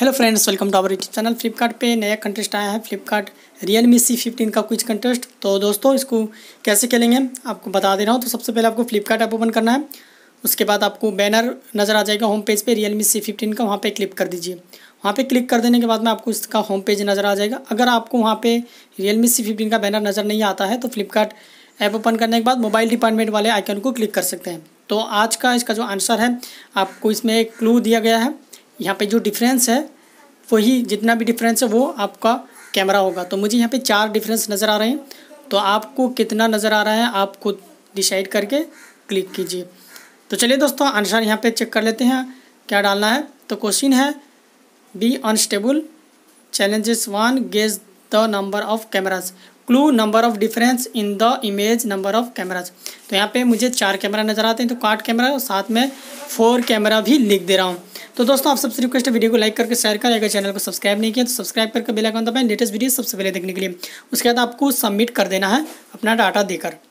hello friends welcome to our YouTube channel Flipkart पे नया contest आया है Flipkart Realme C fifteen का कुछ कंटेस्ट तो दोस्तों इसको कैसे खेलेंगे आपको बता दे रहा हूँ तो सबसे पहले आपको फ्लिपकार्ट ऐप ओपन करना है उसके बाद आपको बैनर नज़र आ जाएगा होम पेज पे रियल मी सी फिफ्टीन का वहाँ पर क्लिक कर दीजिए वहाँ पे क्लिक कर देने के बाद में आपको इसका होम पेज नज़र आ जाएगा अगर आपको वहाँ पर रियल मी सी फिफ्टीन का बैनर नज़र नहीं आता है तो फ्लिपकार्ट ऐप ओपन करने के बाद मोबाइल डिपार्टमेंट वाले आइकन को क्लिक कर सकते हैं तो आज का इसका जो आंसर है आपको इसमें एक क्लू दिया गया है यहाँ पे जो डिफरेंस है वही जितना भी डिफरेंस है वो आपका कैमरा होगा तो मुझे यहाँ पे चार डिफरेंस नज़र आ रहे हैं तो आपको कितना नज़र आ रहा है आप खुद डिसाइड करके क्लिक कीजिए तो चलिए दोस्तों आंसर यहाँ पे चेक कर लेते हैं क्या डालना है तो क्वेश्चन है be unstable challenges one gauge the number of cameras clue number of difference in the image number of cameras तो यहाँ पे मुझे चार कैमरा नज़र आते हैं तो कार्ड कैमरा और साथ में फोर कैमरा भी लिख दे रहा हूँ तो दोस्तों आप सबसे रिक्वेस्ट है वीडियो को लाइक करके शेयर करें अगर चैनल को सब्सक्राइब नहीं किया तो सब्सक्राइब करके बेलाइकन दबाएं लेटेस्ट वीडियो सबसे पहले देखने के लिए उसके बाद आपको सबमिट कर देना है अपना डाटा देकर